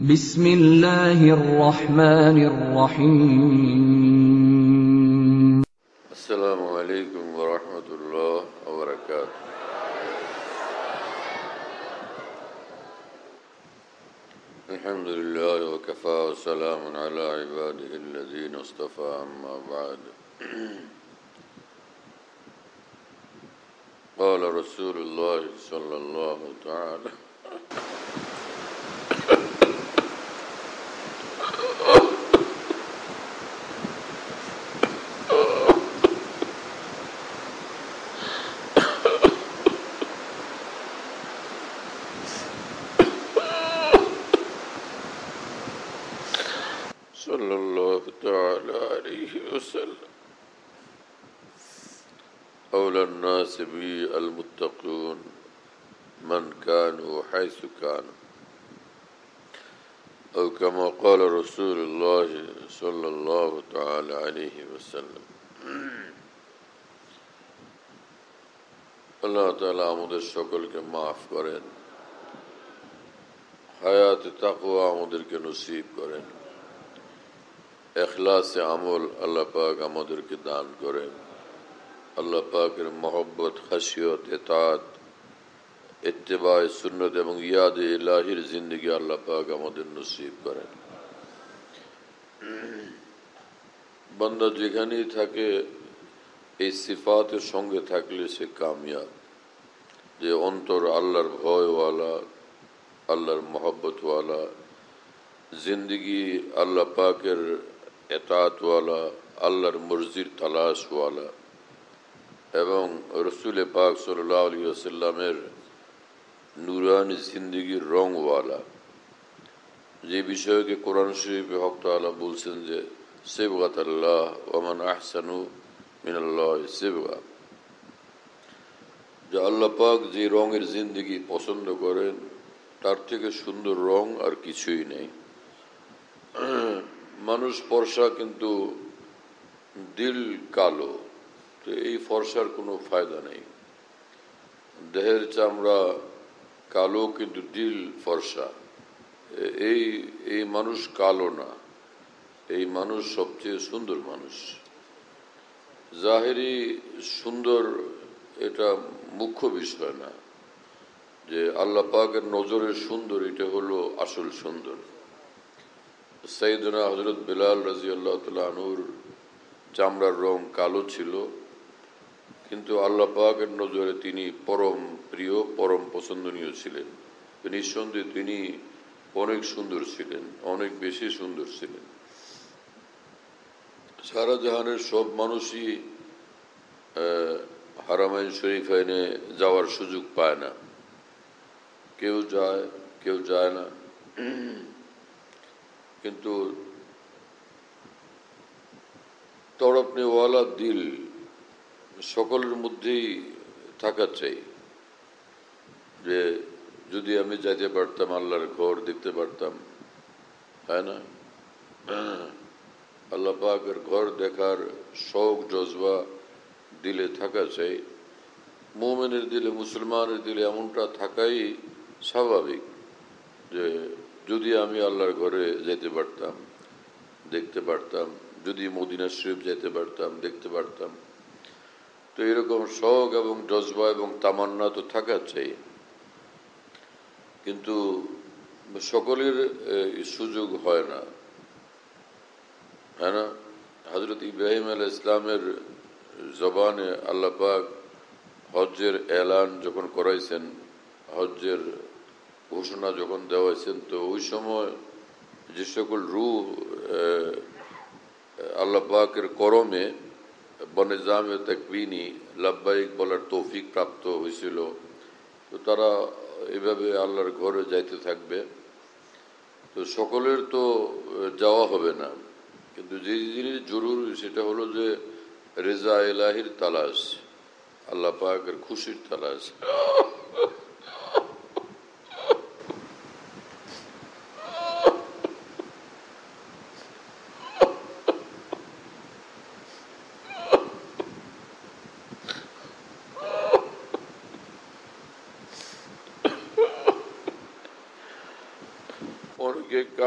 بسم الله الرحمن الرحيم السلام عليكم ورحمة الله وبركاته الحمد لله وكفى وسلام على عباده الذين اصطفى أما بعد قال رسول الله صلى الله تعالى قال رسول الله الله صلى تعالى عليه وسلم اللہ تعالیٰ وعالی شکل کے معاف عمل اللہ پاک کے دان پاک محبت خشیت اطاعت اتباع سنت یاد اللہ زندگی اللہ پاک ہم نصیب کریں বান্দা যেখানেই থাকে এই সিফাতের সঙ্গে থাকলে সে কামিয়াব যে অন্তর আল্লাহর ভয়ওয়ালা আল্লাহর মহব্বতওয়ালা জিন্দগি আল্লাহ পাকের এতাতওয়ালা আল্লাহর মর্জির তালাশওয়ালা এবং রসুল পাক সাল আলী আসাল্লামের নুরানি জিন্দগির রংওয়ালা যে বিষয়কে কোরআন শরীফ হক তালা বলছেন যে صبغة الله ومن أحسن من الله صبغة جاء الله পাক زي رونغ الزندگي پسند کرين তার থেকে সুন্দর রং আর কিছুই নেই মানুষ ফর্সা কিন্তু দিল কালো তো এই ফর্সার কোনো ফায়দা নেই দেহের চামড়া কালো কিন্তু দিল ফর্সা এই এই মানুষ কালো না এই মানুষ সবচেয়ে সুন্দর মানুষ জাহেরি সুন্দর এটা মুখ্য বিষয় না যে আল্লাহ পাকের নজরের সুন্দর এটা হলো আসল সুন্দর সাইদনা হজরত বিলাল রাজি আল্লাহ তালুর চামড়ার রং কালো ছিল কিন্তু আল্লাহ পাকের নজরে তিনি পরম প্রিয় পরম পছন্দনীয় ছিলেন নিঃসন্দেহে তিনি অনেক সুন্দর ছিলেন অনেক বেশি সুন্দর ছিলেন সারা জাহানের সব মানুষই হারামাইন শরীফ আইনে যাওয়ার সুযোগ পায় না কেউ যায় কেউ যায় না কিন্তু তড়পনেওয়ালা দিল সকলের মধ্যেই থাকা চাই যে যদি আমি যাইতে পারতাম আল্লাহর ঘর দেখতে পারতাম তাই না আল্লাহ পাকের ঘর দেখার শোক জজবা দিলে থাকা চাই মোমেনের দিলে মুসলমানের দিলে এমনটা থাকাই স্বাভাবিক যে যদি আমি আল্লাহর ঘরে যেতে পারতাম দেখতে পারতাম যদি মদিনা শরীফ যেতে পারতাম দেখতে পারতাম তো এরকম শখ এবং জজবা এবং তামান্না তো থাকা চাই কিন্তু সকলের সুযোগ হয় না হ্যাঁ না হজরত ইব্রাহিম আল ইসলামের জবানে আল্লাপাক হজ্জের এলান যখন করাইছেন হজ্জের ঘোষণা যখন দেওয়াইছেন তো ওই সময় যে সকল রু আল্লাপাকের করমে বনেজামে তাকবিনী লাভবাহিক বলার তৌফিক প্রাপ্ত হয়েছিল তো তারা এভাবে আল্লাহর ঘরে যাইতে থাকবে তো সকলের তো যাওয়া হবে না কিন্তু যে জিনিস জরুরি সেটা হলো যে রেজা এলাহির তালাশ আল্লাহ পাকের খুশির তালাশ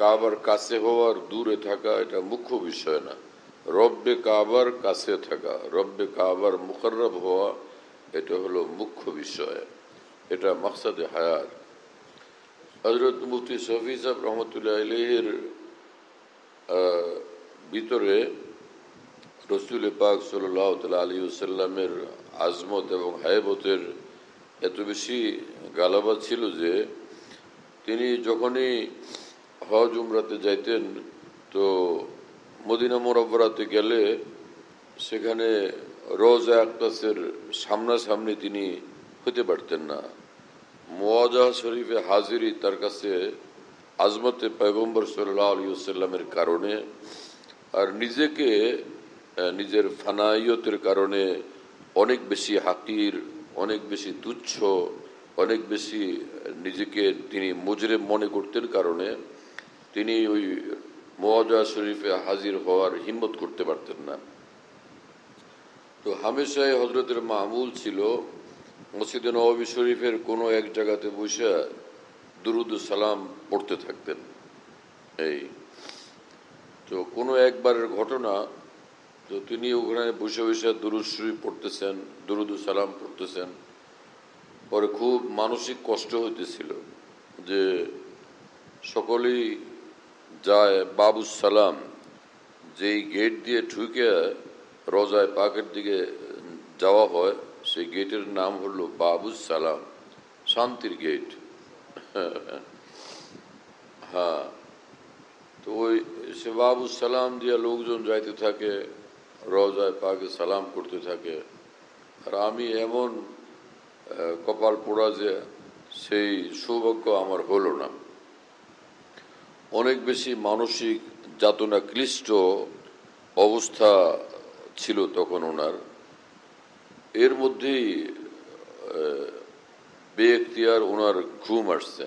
কাবার কাছে হওয়ার দূরে থাকা এটা মুখ্য বিষয় না রব্বে কাবার কাছে থাকা রব্বে কাবার মুখর্রব হওয়া এটা হলো মুখ্য বিষয় এটা মাকসাদে হায়ার হজরত মুফতি শফি সাহেব রহমতুল্লাহ আলহের ভিতরে রসুল পাক সাল্লাহ তাল্লাহ আলী সাল্লামের আজমত এবং হায়বতের এত বেশি গালাবা ছিল যে তিনি যখনই হজ উমরাতে যাইতেন তো মদিনা মোরাব্বরাতে গেলে সেখানে রোজা আক্তাসের সামনাসামনি তিনি হতে পারতেন না মোয়াজা শরীফে হাজিরি তার কাছে আজমতে পয়গম্বর সাল্লাহ আলী আসাল্লামের কারণে আর নিজেকে নিজের ফানাইয়তের কারণে অনেক বেশি হাতির অনেক বেশি তুচ্ছ অনেক বেশি নিজেকে তিনি মজরে মনে করতেন কারণে তিনি ওই মোয়াজা শরীফে হাজির হওয়ার হিম্মত করতে পারতেন না তো হামেশাই হজরতের মাহমুল ছিল মসজিদ নবাবী শরীফের কোনো এক জায়গাতে বসে দুরুদ সালাম পড়তে থাকতেন এই তো কোনো একবারের ঘটনা তো তিনি ওখানে বসে বসে দুরুদ শরীফ পড়তেছেন দুরুদ সালাম পড়তেছেন পরে খুব মানসিক কষ্ট হইতেছিল যে সকলেই যায় বাবু সালাম যেই গেট দিয়ে ঠুকে রোজায় পাকের দিকে যাওয়া হয় সেই গেটের নাম হলো সালাম শান্তির গেট হ্যাঁ তো ওই সে সালাম দিয়ে লোকজন যাইতে থাকে রোজায় পাকে সালাম করতে থাকে আর আমি এমন কপাল পোড়া যে সেই সৌভাগ্য আমার হলো না অনেক বেশি মানসিক যাতনা ক্লিষ্ট অবস্থা ছিল তখন ওনার এর মধ্যেই বেএখতিয়ার ওনার ঘুম আসছে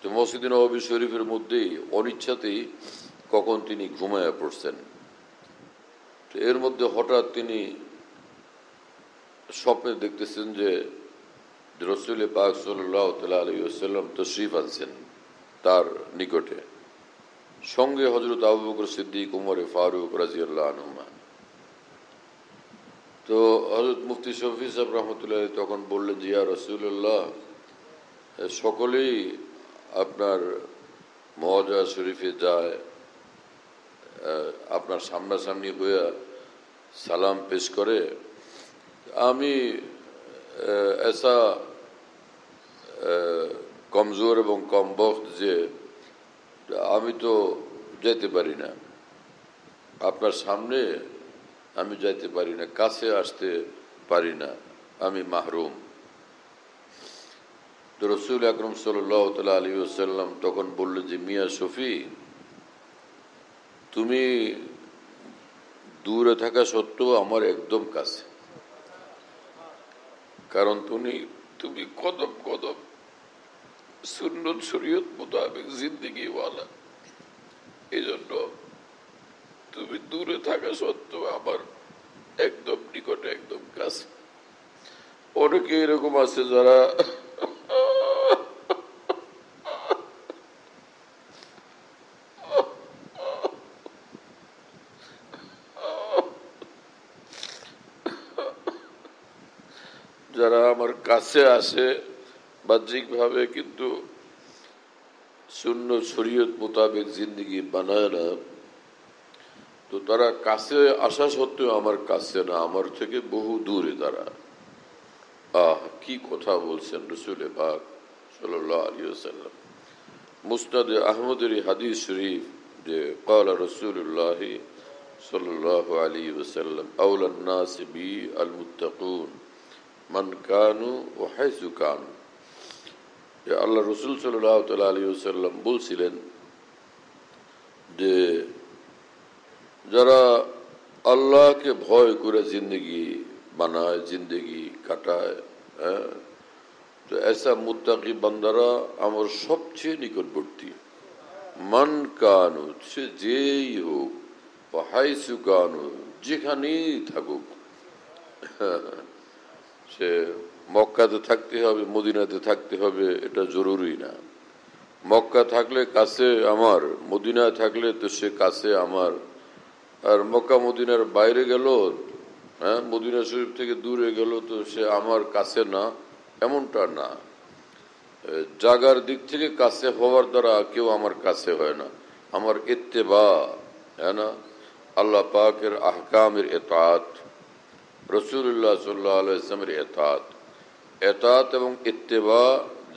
তো মসজিদিন নবাবী শরীফের মধ্যেই অনিচ্ছাতেই কখন তিনি ঘুমায় পড়ছেন তো এর মধ্যে হঠাৎ তিনি স্বপ্নে দেখতেছেন যে রসুল পাক সাল্লাহ তাল আলী আসাল্লাম তশরিফ আনছেন তার নিকটে সঙ্গে হজরত আবু বকর সিদ্দিক উমরে ফারুক রাজিউল্লাহ তো হজরত মুফতি শফি সাহেব রহমতুল্লাহ তখন বললেন জিয়া রসুল্লাহ সকলেই আপনার মহাজয়া শরীফে যায় আপনার সামনাসামনি হইয়া সালাম পেশ করে আমি এসা কমজোর এবং কম বক্ত যে আমি তো যেতে পারি না আপনার সামনে আমি যাইতে পারি না কাছে আসতে পারি না আমি মাহরুম তো রসুল আকরম সাল্লাহ আলী আসাল্লাম তখন বললেন যে মিয়া শফি তুমি দূরে থাকা সত্ত্বেও আমার একদম কাছে কারণ তুমি তুমি কদম কদম সুন্নত শরীয়ত মোতাবেক জিন্দিগিওয়ালা এই জন্য তুমি দূরে থাকা সত্ত্বেও আমার একদম নিকটে একদম কাছে অনেকে এরকম আছে যারা যারা আমার কাছে আসে বাহ্যিকভাবে কিন্তু শূন্য শরীয়ত মোতাবেক জিন্দিগি বানায় না তো তারা কাছে আসা সত্ত্বেও আমার কাছে না আমার থেকে বহু দূরে তারা আহ কি কথা বলছেন রসুল বাগ সাল্লাহ আলী আসাল্লাম মুস্তাদ আহমদের হাদিস শরীফ যে কলা রসুল্লাহ সাল্লাহ আলী ওসাল্লাম আউলান্নাস বি আল মুতাকুন মান কানু ও হাইসু কানু যে আল্লাহ রসুল সাল্লাহ তাল আলী সাল্লাম বলছিলেন যে যারা আল্লাহকে ভয় করে জিন্দগি বানায় জিন্দগি কাটায় হ্যাঁ তো এসা মুতাকি বান্দারা আমার সবচেয়ে নিকটবর্তী মান কানু সে যেই হোক বা হাইসু কানু যেখানেই থাকুক হ্যাঁ, সে মক্কাতে থাকতে হবে মদিনাতে থাকতে হবে এটা জরুরি না মক্কা থাকলে কাছে আমার মদিনা থাকলে তো সে কাছে আমার আর মক্কা মদিনার বাইরে গেল হ্যাঁ মদিনা শরীফ থেকে দূরে গেল তো সে আমার কাছে না এমনটা না জাগার দিক থেকে কাছে হওয়ার দ্বারা কেউ আমার কাছে হয় না আমার এত্তেবা হ্যাঁ না আল্লাহ পাকের আহকামের এতাত রসুল্লাহ সাল্লাহ আলাইসলামের এতাত এটাত এবং ইত্তেবা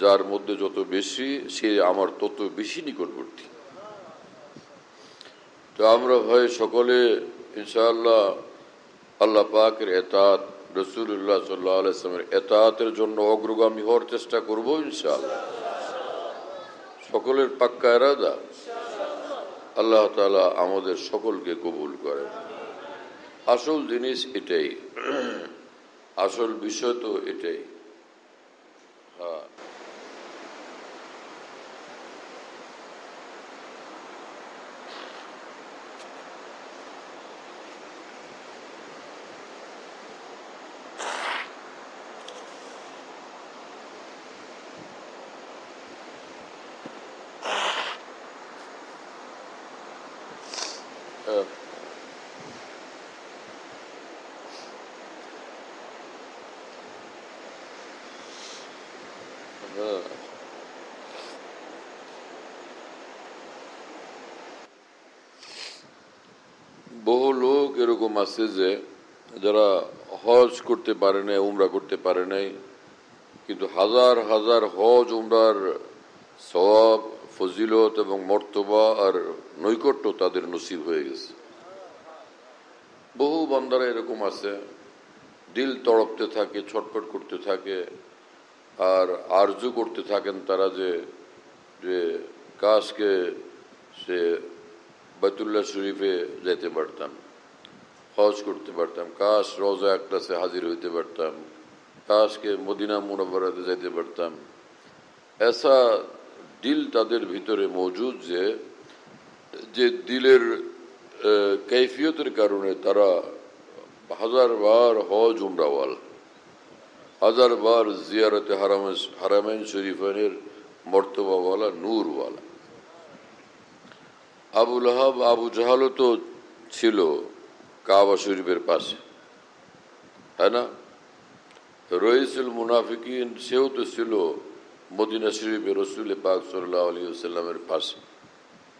যার মধ্যে যত বেশি সে আমার তত বেশি নিকটবর্তী তো আমরা ভাই সকলে ইনশাআল্লাহ আল্লাহ পাকের এতাত রসুল্লাহ সাল্লাহ আলাইসলামের এতাতের জন্য অগ্রগামী হওয়ার চেষ্টা করব ইনশাআল্লাহ সকলের পাক্কা এরাদা আল্লাহ তালা আমাদের সকলকে কবুল করে আসল জিনিস এটাই আসল বিষয় তো এটাই uh এরকম আছে যে যারা হজ করতে পারে নাই উমরা করতে পারে নাই কিন্তু হাজার হাজার হজ উমরার সব ফজিলত এবং মর্তবা আর নৈকট্য তাদের নসিব হয়ে গেছে বহু বান্দারা এরকম আছে দিল তড়পতে থাকে ছটফট করতে থাকে আর আর্য করতে থাকেন তারা যে যে কাজকে সে বাইতুল্লাহ শরীফে যেতে পারতাম হজ করতে পারতাম কাশ রোজা ক্লাসে হাজির হইতে পারতাম কাশকে মদিনা মুনাব্বরাতে যাইতে পারতাম এসা দিল তাদের ভিতরে মজুদ যে যে দিলের কৈফিয়তের কারণে তারা হাজারবার হজ উমরাওয়াল হাজারবার জিয়ারতে হারাম হারামেন শরীফানের মর্তবাওয়ালা নূরওয়ালা আবুল হাব আবু জাহালও তো ছিল কাবা শরীফের পাশে হ্যাঁ না রয়েছিল মুনাফিকিন সেও তো ছিল মদিনা শরীফের রসুল পাক সাল্লাহ আলী সাল্লামের পাশে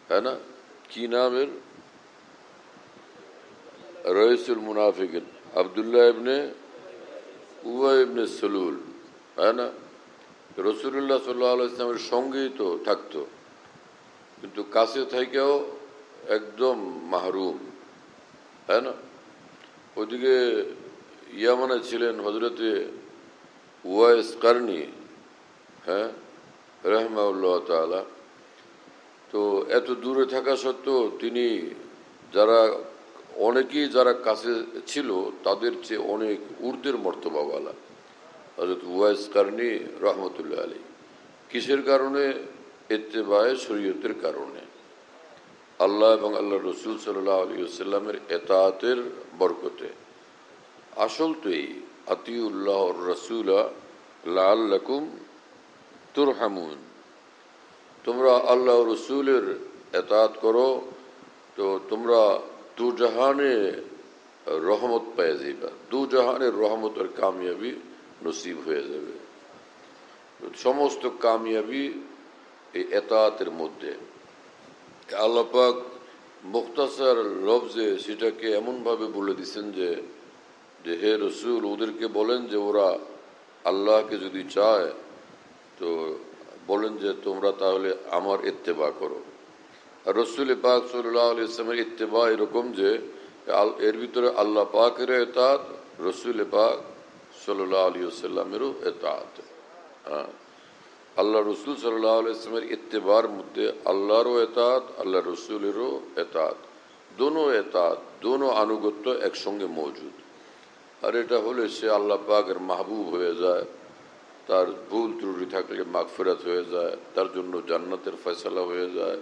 হ্যাঁ না কি নামের রইসুল মুনাফিকিন আবদুল্লাহ ইবনে উবা ইবনে সলুল হ্যাঁ না রসুল্লাহ সাল্লাহ ইসলামের সঙ্গেই তো থাকতো কিন্তু কাছে থেকেও একদম মাহরুম তাই না ওদিকে ইয়ামানে ছিলেন হজরতে ওয়াইস কার্নি হ্যাঁ রহমাউল্লাহ তালা তো এত দূরে থাকা সত্ত্বেও তিনি যারা অনেকেই যারা কাছে ছিল তাদের চেয়ে অনেক উর্দের মর্তবাওয়ালা হজরত ওয়াইস কার্নি রহমতুল্লাহ আলী কিসের কারণে এত্তেবায় শরীয়তের কারণে আল্লাহ এবং আল্লাহ রসুল সাল্লাহ আলিয়াল্লামের এতাতের বরকতে আসল তো এই আতিউল্লাহ রসুল লাল লকুম তুরহামুন তোমরা আল্লাহ রসুলের এতাত করো তো তোমরা দুজাহানে রহমত পেয়ে যাইবা দুজাহানের রহমতের কামিয়াবি নসিব হয়ে যাবে সমস্ত কামিয়াবি এই এতাতের মধ্যে আল্লাপাক মুক্তাসার লফজে সেটাকে এমনভাবে বলে দিছেন যে যে হে রসুল ওদেরকে বলেন যে ওরা আল্লাহকে যদি চায় তো বলেন যে তোমরা তাহলে আমার ইত্তেবা করো আর রসুল পাক সাল্লাহ ইসলামের ইত্তেবা এরকম যে এর ভিতরে আল্লাহ পাকের এতাত রসুল পাক সাল্লাহ আলী আসাল্লামেরও এতাত হ্যাঁ আল্লাহ রসুল সাল্লাহ আলাইসলামের ইত্তেবার মধ্যে আল্লাহরও এতাত আল্লাহ রসুলেরও এতাত দোনো এতাত দোনো আনুগত্য একসঙ্গে মজুদ আর এটা হলে সে আল্লাহ পাকের মাহবুব হয়ে যায় তার ভুল ত্রুটি থাকলে মাগফেরাত হয়ে যায় তার জন্য জান্নাতের ফয়সলা হয়ে যায়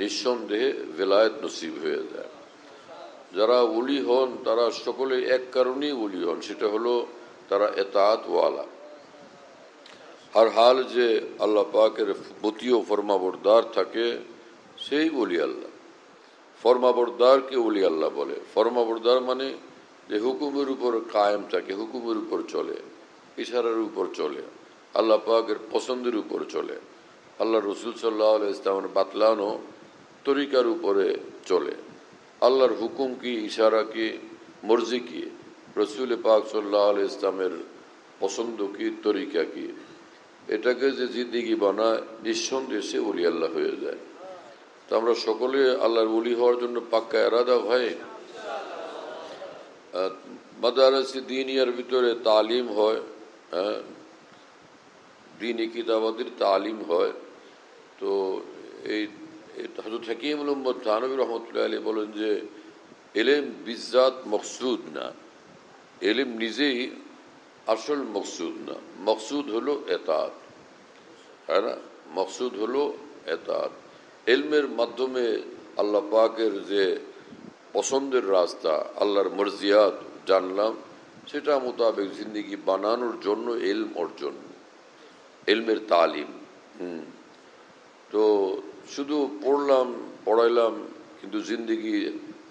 নিঃসন্দেহে বেলায়ত নসিব হয়ে যায় যারা উলি হন তারা সকলে এক কারণেই উলি হন সেটা হলো তারা এতাত ওয়ালা হর হাল যে আল্লাহ পাকের বতীয় ফরমাবরদার থাকে সেই বলি আল্লাহ ফরমাবরদারকে বলি আল্লাহ বলে ফরমাবরদার মানে যে হুকুমের উপর কায়েম থাকে হুকুমের উপর চলে ইশারার উপর চলে আল্লাহ পাকের পছন্দের উপর চলে আল্লাহ রসুল সাল্লাহ আল ইসলামের বাতলানো তরিকার উপরে চলে আল্লাহর হুকুম কি ইশারা কি মর্জি কি রসুল পাক সাল্লাহ আল ইসলামের পছন্দ কি তরিকা কি এটাকে যে জিন্দিগি বানায় নিঃসন্দেহে সে অলি আল্লাহ হয়ে যায় তো আমরা সকলে আল্লাহর বলি হওয়ার জন্য পাক্কা এরাদা ভাই মাদারাসি দিনিয়ার ভিতরে তালিম হয় হ্যাঁ দিনী কিতাবাদির তালিম হয় তো এই হজরত হাকিম মোহাম্মদ থানবী রহমতুল্লাহ আলী বলেন যে এলেম বিজাত মকসুদ না এলেম নিজেই আসল মকসুদ না মকসুদ হলো এতাত হ্যাঁ না মকসুদ হলো এতাত এলমের মাধ্যমে আল্লাহ পাকের যে পছন্দের রাস্তা আল্লাহর মর্জিয়াত জানলাম সেটা মোতাবেক জিন্দিগি বানানোর জন্য এলম অর্জন এলমের তালিম হুম তো শুধু পড়লাম পড়াইলাম কিন্তু জিন্দিগি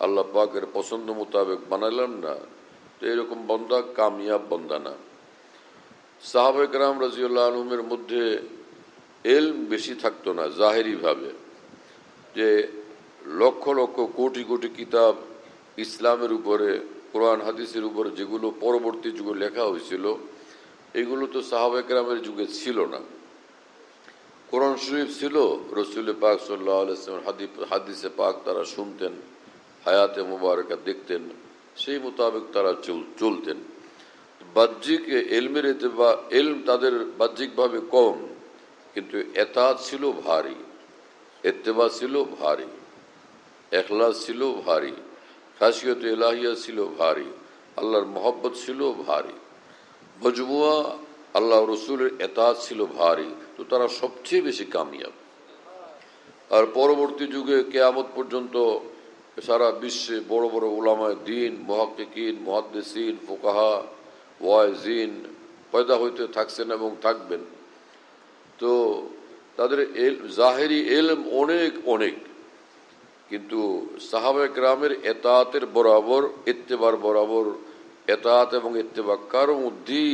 আল্লাহ পাকের পছন্দ মোতাবেক বানাইলাম না তো এরকম বন্দা কামিয়াব বন্দা না সাহাবেকরাম রাজিউল্লাহ আলমের মধ্যে এলম বেশি থাকতো না জাহেরিভাবে যে লক্ষ লক্ষ কোটি কোটি কিতাব ইসলামের উপরে কোরআন হাদিসের উপরে যেগুলো পরবর্তী যুগে লেখা হয়েছিল এগুলো তো সাহাবেকরামের যুগে ছিল না কোরআন শরীফ ছিল রসুল পাক সাল্লাহ আলিয়া হাদিসে পাক তারা শুনতেন হায়াতে মুবারকা দেখতেন সেই মোতাবেক তারা চলতেন বাহ্যিক এলমের বা এলম তাদের বাহ্যিকভাবে কম কিন্তু এতা ছিল ভারী এত্তেবা ছিল ভারী একলা ছিল ভারী খাসিয়ত এলাহিয়া ছিল ভারী আল্লাহর মোহব্বত ছিল ভারী মজমুয়া আল্লাহ রসুলের এতাজ ছিল ভারী তো তারা সবচেয়ে বেশি কামিয়াব আর পরবর্তী যুগে কেয়ামত পর্যন্ত সারা বিশ্বে বড় বড় ওলামায় দিন মহাকিন মহাদ্দেসিন ফোকাহা ওয়াইজিন পয়দা হইতে থাকছেন এবং থাকবেন তো তাদের এল জাহেরি এলম অনেক অনেক কিন্তু সাহাবে গ্রামের এতাতের বরাবর ইত্তেবার বরাবর এতাত এবং ইত্তেবা কারো মধ্যেই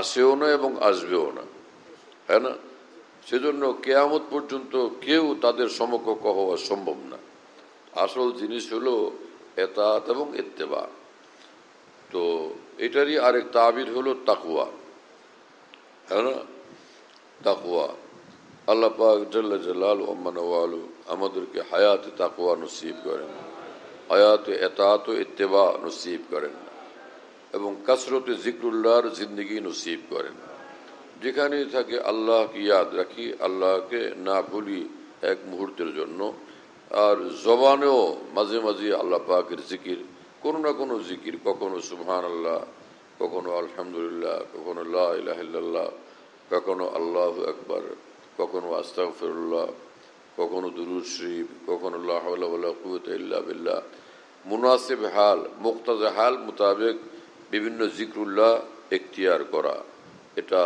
আসেও না এবং আসবেও না হ্যাঁ না সেজন্য কেয়ামত পর্যন্ত কেউ তাদের সমকক্ষ হওয়া সম্ভব না আসল জিনিস হলো এতাত এবং এত্তেবা তো এটারই আরেক তাবির হলো তাকুয়া হ্যাঁ তাকুয়া আল্লাহ পাক জল্লা জলাল ওম্মান ওয়ালু আমাদেরকে হায়াতে তাকুয়া নসিব করেন হায়াতে এতাত এত্তেবা নসিব করেন এবং কাসরতে জিক্রুল্লাহর জিন্দগি নসিব করেন যেখানেই থাকে আল্লাহকে ইয়াদ রাখি আল্লাহকে না ভুলি এক মুহূর্তের জন্য আর জবানেও মাঝে মাঝে আল্লাহ পাকের জিকির কোনো না কোনো জিকির কখনো সুবহান আল্লাহ কখনো আলহামদুলিল্লাহ কখনো আল্লাহ কখনো আল্লাহ আকবর কখনো আস্তাফরুল্লাহ কখনো দুরুদ শরীফ কখনো বিল্লাহ মুনাসিব হাল মুক্তাজ হাল মোতাবেক বিভিন্ন জিক্রুল্লাহ এখতিয়ার করা এটা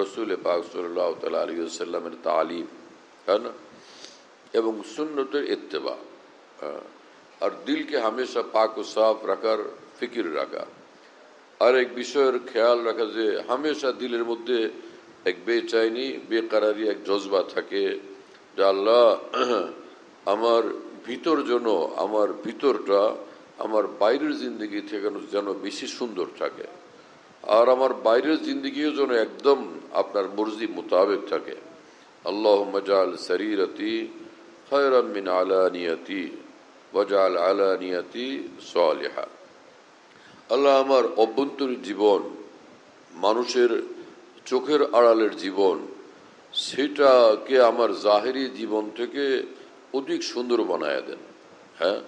রসুল পাক সাল্লাহ তাল আলী সাল্লামের তালিম হ্যাঁ না এবং সুন্নতের এত্তেবা আর দিলকে হামেশা পাক ও সাফ রাখার ফিকির রাখা আর এক বিষয়ের খেয়াল রাখা যে হামেশা দিলের মধ্যে এক বেচাইনি বেকারারি এক জজবা থাকে যে আল্লাহ আমার ভিতর যেন আমার ভিতরটা আমার বাইরের জিন্দগি থেকে যেন বেশি সুন্দর থাকে আর আমার বাইরের জিন্দগিও যেন একদম আপনার মর্জি মোতাবেক থাকে আল্লাহ মজাল সারিরতি خيرا من علانيتي وجعل علانيتي صالحا আল্লাহ আমার অভ্যন্তরীণ জীবন মানুষের চোখের আড়ালের জীবন সেটাকে আমার জাহেরি জীবন থেকে অধিক সুন্দর বানায় দেন হ্যাঁ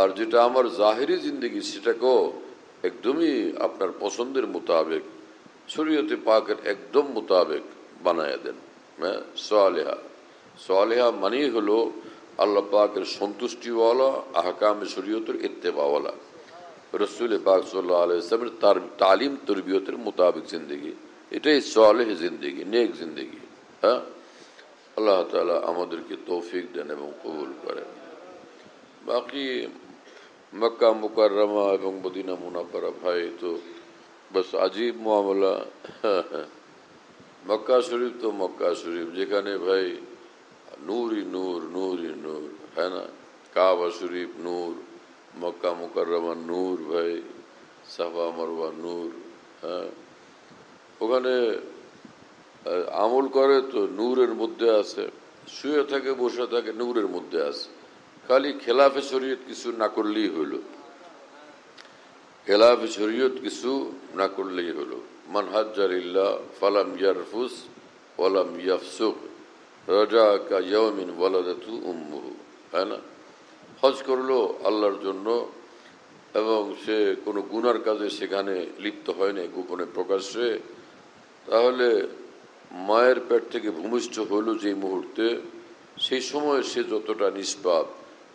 আর যেটা আমার জাহেরি জিন্দগি সেটাকেও একদমই আপনার পছন্দের মোতাবেক শরীয়তে পাকের একদম মোতাবেক বানায় দেন হ্যাঁ সোয়ালেহা সোয়ালেহা মানেই হলো আল্লাহ পাকের সন্তুষ্টিওয়ালা আহকাম শরীয়তের ইত্তেবাওয়ালা রসুল পাক সাল্লাহ আলাইসলামের তার তালিম তরবিয়তের মোতাবেক জিন্দগি এটাই সোয়ালেহ জিন্দগি নেক জিন্দগি হ্যাঁ আল্লাহ তালা আমাদেরকে তৌফিক দেন এবং কবুল করেন বাকি মক্কা মুকাররমা এবং বদিনা মুনাফারা ভাই তো বস আজীব মামলা হ্যাঁ, হ্যাঁ। মক্কা শরীফ তো মক্কা শরীফ যেখানে ভাই नूर নূর नूर নূর হ্যাঁ না কাবা শরীফ নূর মক্কা মুকরমা নূর ভাই সাফা মরবা নূর হ্যাঁ ওখানে আমল করে তো নূরের মধ্যে আছে শুয়ে থাকে বসে থাকে নূরের মধ্যে আছে খালি খেলাফে শরীয়ত কিছু না করলেই হইল খেলাফে শরীয়ত কিছু না করলেই হলো মানহাজারিল্লাহ ফালাম ইয়ারফুস ফলাম ইয়াফসুক রজা কা ইয়মিন উম্মুহু তাই না হজ করলো আল্লাহর জন্য এবং সে কোনো গুনার কাজে সেখানে লিপ্ত হয় না গোপনে প্রকাশ্যে তাহলে মায়ের পেট থেকে ভূমিষ্ঠ হলো যে মুহূর্তে সেই সময় সে যতটা নিষ্পাপ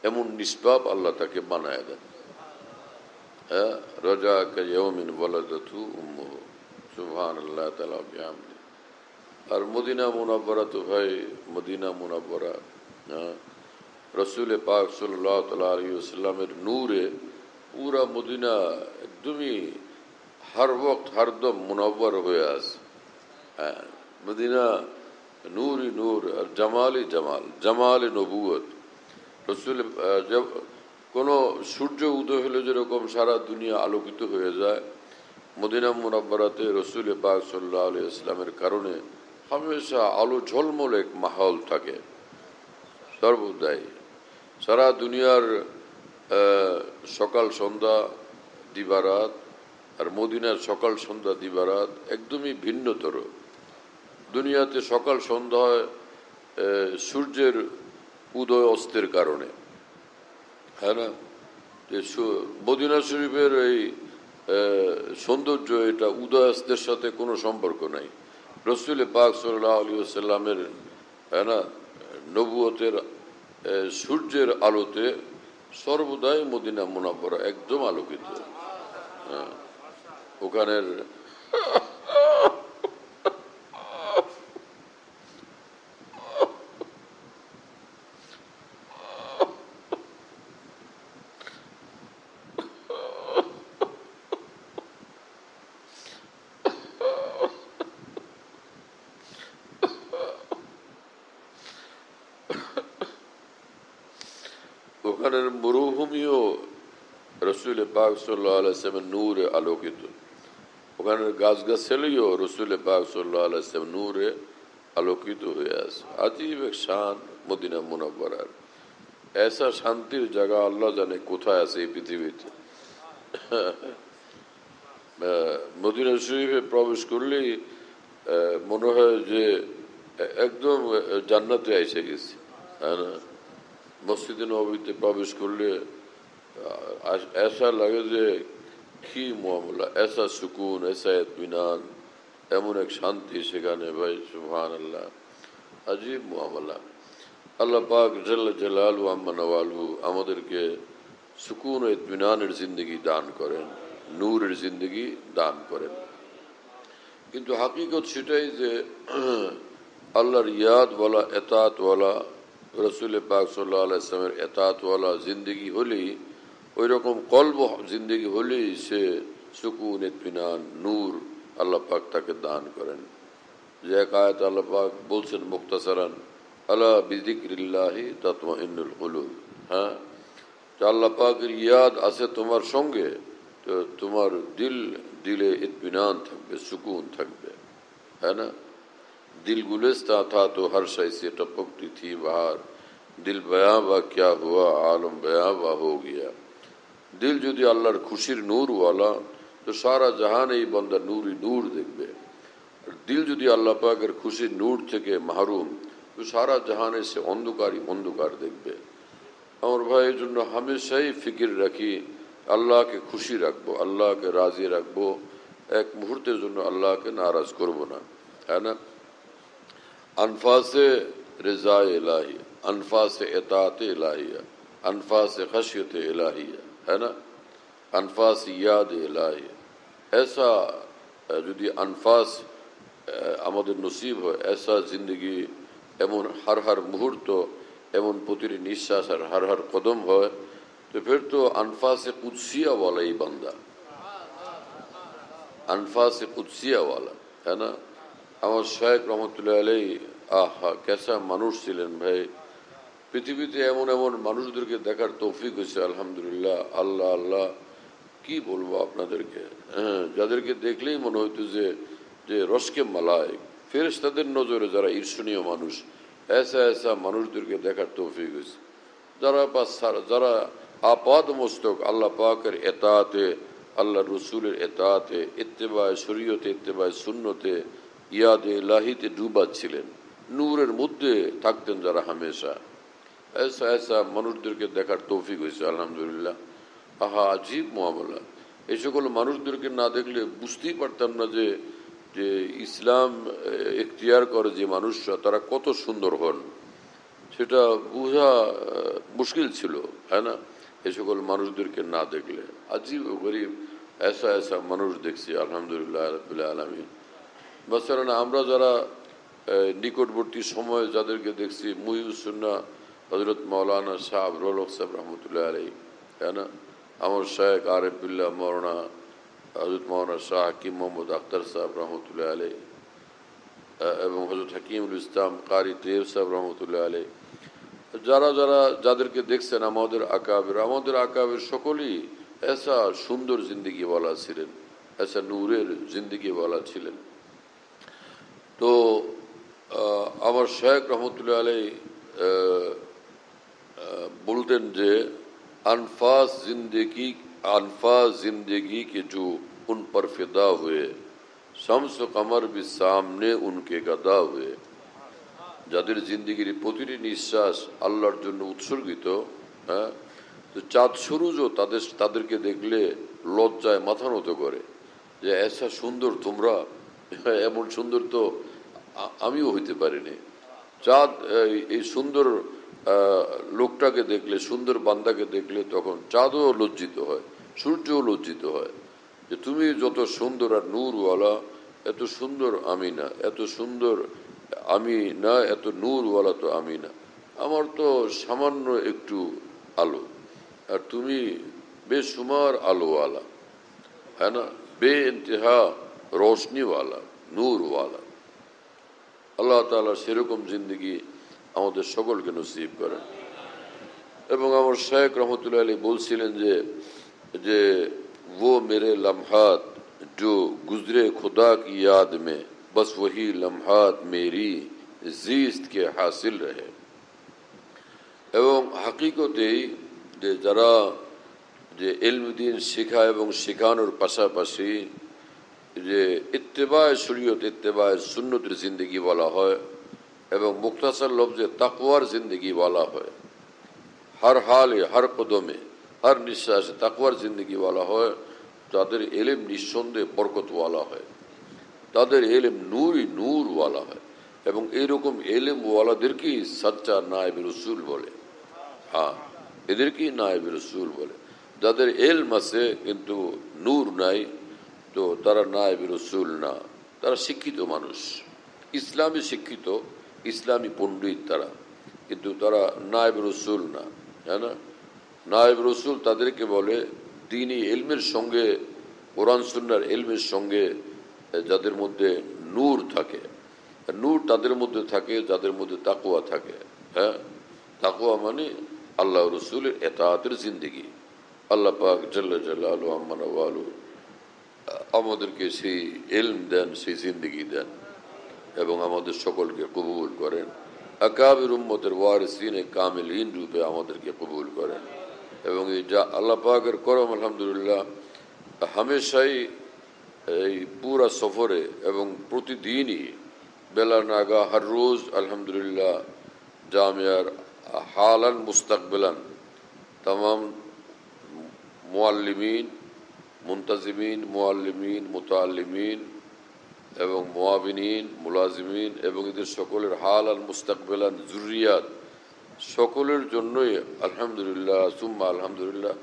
এমন নিষ্পাপ আল্লাহ তাকে বানায় দেন হ্যাঁ রজা কাউমিন বলাদু উম্মহ সুহান আল্লাহ তালা আর মদিনা মুনাব্বরা তো ভাই মদিনা মুনাব্বরা রসুল পাক সাল্লাহ তাল্লাহ আলী আসসালামের নূরে পুরা মদিনা একদমই হর বক্ত হরদম মুনাব্বর হয়ে আছে হ্যাঁ মদিনা নূরই নূর আর জামালই জামাল জামালে নবুয়ত রসুল কোনো সূর্য উদয় হলে যেরকম সারা দুনিয়া আলোকিত হয়ে যায় মদিনা মুনাব্বরাতে রসুল পাক সাল্লাহ আলি ইসলামের কারণে হামেশা আলো ঝলমল এক মাহল থাকে সর্বদাই সারা দুনিয়ার সকাল সন্ধ্যা দিবারাত আর মদিনার সকাল সন্ধ্যা দিবারাত একদমই ভিন্নতর দুনিয়াতে সকাল সন্ধ্যায় সূর্যের উদয় অস্তের কারণে হ্যাঁ না মদিনা শরীফের এই সৌন্দর্য এটা উদয় অস্তের সাথে কোনো সম্পর্ক নাই রসুল পাক সাল্লাহ আলী সাল্লামের না নবুয়তের সূর্যের আলোতে সর্বদাই মদিনা মুনাফরা একদম আলোকিত ওখানের পাক নূরে আলোকিত ওখানে গাছ গাছালিও রসুল পাক নূরে আলোকিত হয়ে আছে আজীব এক শান মদিনা এসা শান্তির জায়গা আল্লাহ জানে কোথায় আছে এই পৃথিবীতে মদিনা শরীফে প্রবেশ করলেই মনে হয় যে একদম জান্নাতে এসে গেছে হ্যাঁ মসজিদে নবীতে প্রবেশ করলে ऐसा लगे যে কি মামলা ऐसा सुकून ऐसा इत्मीनान এমন এক শান্তি সেখানে ভাই সুহান আল্লাহ আজিব মামলা আল্লাহ পাক জল জলালু আমানওয়ালু আমাদেরকে সুকুন ও ইতমিনানের জিন্দগি দান করেন নূরের জিন্দগি দান করেন কিন্তু হাকিকত সেটাই যে আল্লাহর ইয়াদওয়ালা এতাতওয়ালা রসুল পাক সাল্লাহ আলাইসলামের এতাতওয়ালা জিন্দগি হলেই ওই রকম কল্প জিন্দগি হলেই সে সুকুন ইতমিনান নূর আল্লাহ তাকে দান করেন যে এক আয়াত আল্লাহ পাক বলছেন মুক্তাসারান আল্লাহ বিদিক্লাহি তাতমা ইন্নুল হলুল হ্যাঁ আল্লাহ পাকের ইয়াদ আছে তোমার সঙ্গে তো তোমার দিল দিলে ইতমিনান থাকবে সুকুন থাকবে হ্যাঁ না দিল গুলেস্তা থা তো হর শাই সে টপকতি থি বাহার দিল বয়া বা क्या हुआ আলম बया বা हो গিয়া دل جدی اللہ خوشیر نور والا تو سارا جہان ہی بندہ نوری نور دیکھ بے دکھبے دل جدید اللہ پر اگر خوشی نور تھے کہ محروم تو سارا جہانے سے عندکار عند دیکھ بے اور بھائی جن ہمیشہ ہی فکر رکھی اللہ کے خوشی رکھ بو اللہ کے راضی رکھ بو ایک مہرت جنو اللہ کے ناراض کر بنا ہے نا انفاس رضا الہی انفاس اطاعت الہی انفاس الہیہ انفا سے خشیت الہیہ है ना अनफास याद लाए ऐसा যদি আনফাস আমাদের নসিব হয় এসা জিন্দগি এমন হর হর মুহূর্ত এমন প্রতিটি নিঃশ্বাস আর হর হর কদম হয় তো ফের তো আনফাসে কুৎসিয়াওয়ালা এই বান্দা আনফাসে কুৎসিয়াওয়ালা হ্যাঁ না আমার শেখ রহমতুল্লাহ আলাই আহা কেসা মানুষ ছিলেন ভাই পৃথিবীতে এমন এমন মানুষদেরকে দেখার তৌফিক হয়েছে আলহামদুলিল্লাহ আল্লাহ আল্লাহ কি বলবো আপনাদেরকে হ্যাঁ, যাদেরকে দেখলেই মনে হইতো যে যে রসকে মালায় ফেরেস তাদের নজরে যারা ঈর্ষণীয় মানুষ এসা এসা মানুষদেরকে দেখার তৌফিক হয়েছে যারা যারা আপাত মস্তক আল্লাহ পাকের এতাতে আল্লাহ রসুলের এতাতে ইত্তেবায় শরীয়তে ইত্তেবায় শূন্যতে ইয়াদে লাহিতে ডুবাচ্ছিলেন নূরের মধ্যে থাকতেন যারা হামেশা ऐसा এসা মানুষদেরকে দেখার তৌফিক হয়েছে আলহামদুলিল্লাহ আহা আজীব মোয়ামলা এই সকল মানুষদেরকে না দেখলে বুঝতেই পারতাম না যে যে ইসলাম এখতিয়ার করে যে মানুষরা তারা কত সুন্দর হন সেটা বোঝা মুশকিল ছিল হ্যাঁ না এ সকল মানুষদেরকে না দেখলে আজীব গরিব এসা এসা মানুষ দেখছি আলহামদুলিল্লাহ রবিল্লা আলমী বাচ্চারা আমরা যারা নিকটবর্তী সময়ে যাদেরকে দেখছি মুহিউসুন্না হজরত মৌলানা শাহ রোল সাহেব রহমতুল্লাহ আলী তাই না আমর শেখ আরিফুল্লাহ মৌলানা হজরত মৌলানা শাহ হাকিম মোহাম্মদ আখতার সাহেব রহমতুল্লাহ আলী এবং হজরত হাকিমুল ইসলাম কারি দেব সাহেব রহমতুল্লাহ আলী যারা যারা যাদেরকে দেখছেন আমাদের আকাবের আমাদের আকাবের সকলেই এসা সুন্দর বলা ছিলেন এসা নূরের বলা ছিলেন তো আমার শেখ রহমতুল্লাহ আলী বলতেন যে আনফাস জিন্দেগি আনফাস জিন্দেগি কে जो উন পর फिदा হুয়ে শমস কমর বি সামনে উনকে গদা হয়ে যাদের জিন্দগির প্রতিটি নিঃশ্বাস আল্লাহর জন্য উৎসর্গিত হ্যাঁ তো চাঁদ সরুজও তাদের তাদেরকে দেখলে লজ্জায় মাথা নত করে যে এসা সুন্দর তোমরা এমন সুন্দর তো আমিও হইতে পারিনি চাঁদ এই সুন্দর লোকটাকে দেখলে সুন্দর বান্দাকে দেখলে তখন চাঁদও লজ্জিত হয় সূর্যও লজ্জিত হয় যে তুমি যত সুন্দর আর নূরওয়ালা এত সুন্দর আমি না এত সুন্দর আমি না এত নূরওয়ালা তো আমি না আমার তো সামান্য একটু আলো আর তুমি বেসুমার আলোওয়ালা হ্যাঁ না বে ইন্তেহা রোশনিওয়ালা নূরওয়ালা আল্লাহ তালা সেরকম জিন্দগি আমাদের সকলকে নসিব করেন এবং আমার শেখ রহমতুল্লাহ আলী বলছিলেন যে যে ও মেরে লমহাত जो গুজরে খুদা की মে বস ওই वही लम्हात জিস্ত কে হাসিল রে এবং হাকিকতেই যে যারা যে এলমদিন শিখা এবং শেখানোর পাশাপাশি যে ইত্তেবায় শরীয়ত ইত্তেবায় সুন্নতের জিন্দগি বলা হয় এবং মুক্তাসর লফজে তাকুয়ার জিন্দগি বলা হয় হর হালে হর কদমে হর নিঃশ্বাসে তাকুয়ার জিন্দগি বলা হয় তাদের এলেম নিঃসন্দেহে বরকতওয়ালা হয় তাদের এলেম নূরই নূরওয়ালা হয় এবং এইরকম এলেমওয়ালাদেরকেই সাচ্চা নায়ব রসুল বলে হ্যাঁ এদেরকেই নায়ব রসুল বলে যাদের এলম আছে কিন্তু নূর নাই তো তারা নায়ব রসুল না তারা শিক্ষিত মানুষ ইসলামে শিক্ষিত ইসলামী পণ্ডিত তারা কিন্তু তারা নায়েব রসুল না হ্যাঁ না নায়েব রসুল তাদেরকে বলে দিনই এলমের সঙ্গে কোরআন সুন্নার এলমের সঙ্গে যাদের মধ্যে নূর থাকে নূর তাদের মধ্যে থাকে যাদের মধ্যে তাকুয়া থাকে হ্যাঁ তাকুয়া মানে আল্লাহ রসুলের এতাহাতের জিন্দিগি আল্লাহ পাক জাল্লা জাল্লা আলু আম্মান আলু আমাদেরকে সেই এলম দেন সেই জিন্দিগি দেন এবং আমাদের সকলকে কবুল করেন আকাবির উম্মতের ওয়ারিসিনে কামিলহীন রূপে আমাদেরকে কবুল করেন এবং এই যা আল্লাহ পাকের করম আলহামদুলিল্লাহ হামেশাই এই পুরা সফরে এবং প্রতিদিনই বেলা নাগা হর রোজ আলহামদুলিল্লাহ জামিয়ার হালান মুস্তাকবেলান তাম মোয়াল্লিমিন মুন্তাজিমিন মোয়াল্লিমিন মোতালিমিন এবং মোয়াবিনীন মুলাজিমিন এবং এদের সকলের হাল আর মুস্তাকবেলান জুরিয়াত সকলের জন্যই আলহামদুলিল্লাহ সুম্মা আলহামদুলিল্লাহ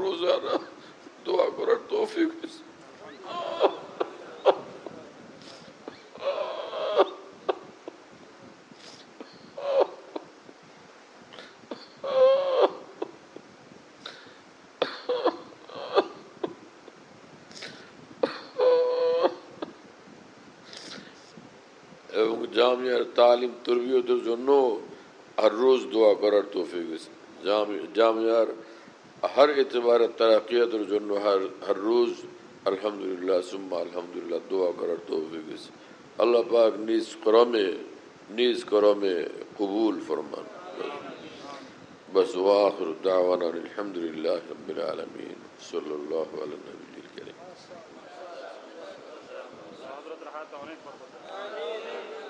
রোজানা দোয়া করার তৌফিক হয়েছে تعلیم تربیت و جنو ہر روز دعا کرار توفیق جام یار ہر اعتبار ترقیت اور جنو ہر ہر روز الحمدللہ سمہ الحمدللہ دعا کرار توفیق اللہ پاک نیز کرم نیز کرم قبول فرمان بس واخر دعوانا الحمدللہ رب العالمین صلی اللہ علیہ وسلم کریم Thank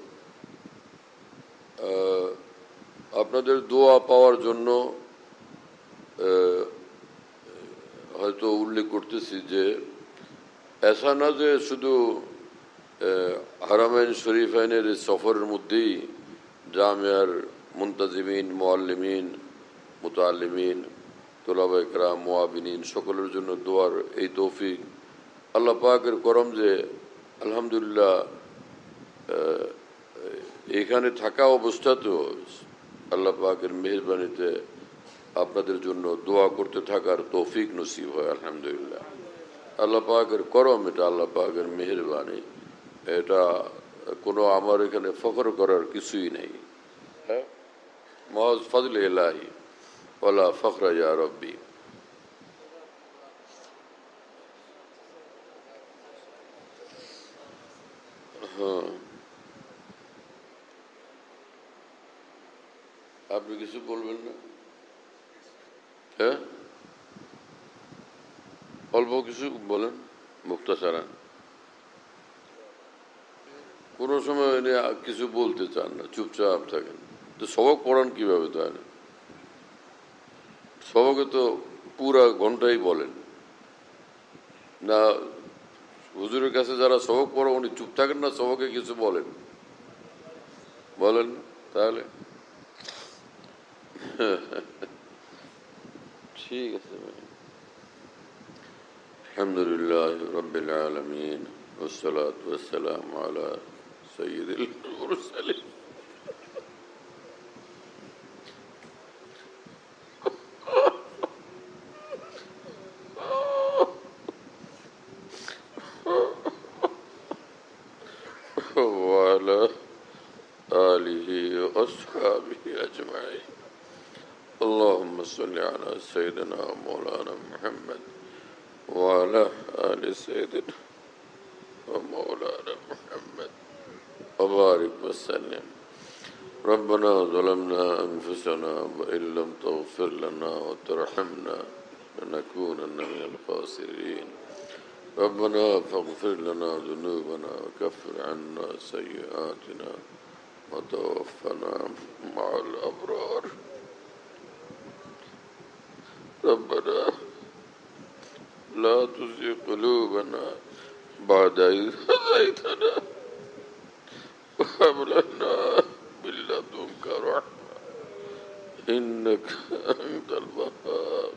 আপনাদের দোয়া পাওয়ার জন্য হয়তো উল্লেখ করতেছি যে এসা না যে শুধু হারামেন শরীফ আইনের সফরের মধ্যেই জামিয়ার মুন্তাজিমিন মোয়াল্লিমিন মোতালিমিন তোলাবা একরাম মোয়াবিনিন সকলের জন্য দোয়ার এই তৌফিক আল্লাহ পাকের করম যে আলহামদুলিল্লাহ এখানে থাকা অবস্থাতেও আল্লাহ পাকের মেহরবানিতে আপনাদের জন্য দোয়া করতে থাকার তৌফিক নসিব হয় আলহামদুলিল্লাহ আল্লাহ পাকের করম এটা আল্লাহ পাকের মেহরবানি এটা কোনো আমার এখানে ফখর করার কিছুই নেই হ্যাঁ মহাজ ফজল এলাহি ওলা ফখরা ইয়া রব্বী বলবেন না হ্যাঁ অল্প কিছু বলেন মুক্তাসারান কোনো সময় উনি কিছু বলতে চান না চুপচাপ থাকেন তো সবক পড়ান কীভাবে তাহলে সবকে তো পুরা ঘন্টাই বলেন না হুজুরের কাছে যারা সবক পড়া উনি চুপ থাকেন না সবকে কিছু বলেন বলেন তাহলে ہے আছে الحمد لله رب العالمين والصلاة والسلام على سيد المرسلين على سيدنا مولانا محمد وعلى آل سيدنا ومولانا محمد وبارك وسلم ربنا ظلمنا أنفسنا وإن لم تغفر لنا وترحمنا لنكونن من الخاسرين ربنا فاغفر لنا ذنوبنا وكفر عنا سيئاتنا وتوفنا مع الأبرار ربنا لا تزغ قلوبنا بعد إذ هديتنا وهب لنا من لدنك رحمة إنك أنت الوهاب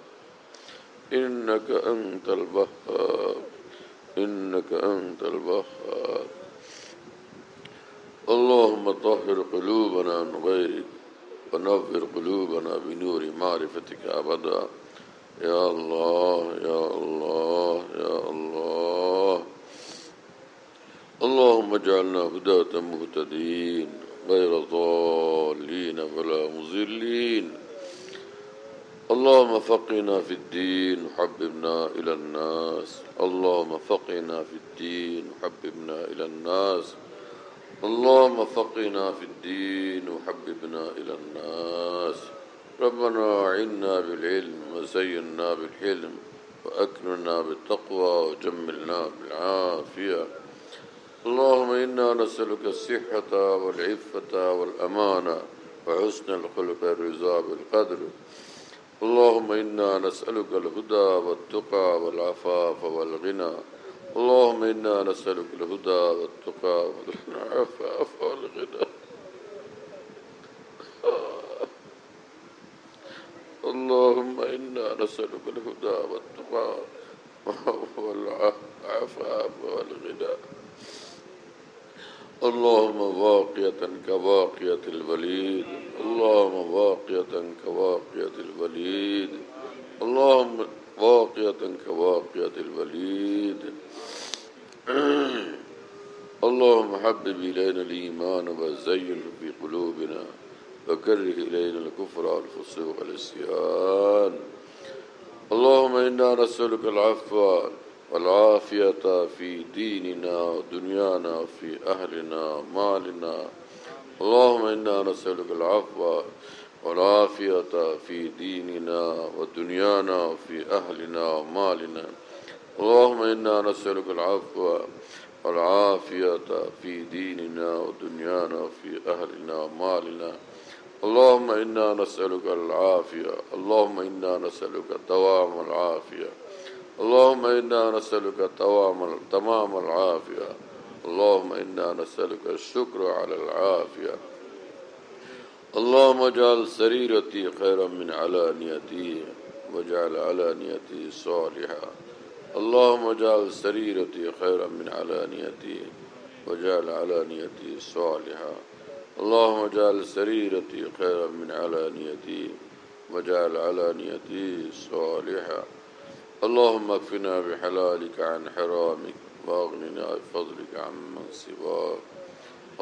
إنك أنت الوهاب إنك أنت الوهاب اللهم طهر قلوبنا من غيرك ونور قلوبنا بنور معرفتك أبدا يا الله يا الله يا الله اللهم اجعلنا هداة مهتدين غير ضالين ولا مضلين اللهم فقنا في الدين وحببنا إلى الناس اللهم فقنا في الدين وحببنا إلى الناس اللهم فقنا في الدين وحببنا إلى الناس ربنا أعنا بالعلم وزينا بالحلم وأكرمنا بالتقوى وجملنا بالعافية اللهم إنا نسألك الصحة والعفة والأمانة وحسن الخلق الرضا بالقدر اللهم إنا نسألك الهدى والتقى والعفاف والغنى اللهم إنا نسألك الهدى والتقى والعفاف والغنى آه. اللهم إنا نسألك الهدى والتقى والعفاف والغنى اللهم باقية كباقية الوليد اللهم باقية كباقية الوليد اللهم باقية كباقية الوليد اللهم حبب إلينا الإيمان وزينه في قلوبنا وكره إلينا الكفر والفسوق والعصيان اللهم إنا نسألك العفو والعافية في ديننا ودنيانا وفي أهلنا ومالنا اللهم إنا نسألك العفو والعافية في ديننا ودنيانا وفي أهلنا ومالنا اللهم إنا نسألك العفو والعافية في ديننا ودنيانا وفي أهلنا ومالنا اللهم إنا نسألك العافية اللهم إنا نسألك دوام العافية اللهم إنا نسألك دوام تمام العافية اللهم إنا نسألك الشكر على العافية اللهم اجعل سريرتي خيرا من علانيتي واجعل علانيتي صالحة اللهم اجعل سريرتي خيرا من علانيتي واجعل علانيتي صالحة اللهم اجعل سريرتي خيرا من علانيتي واجعل علانيتي صالحا اللهم اكفنا بحلالك عن حرامك واغننا بفضلك عمن سواك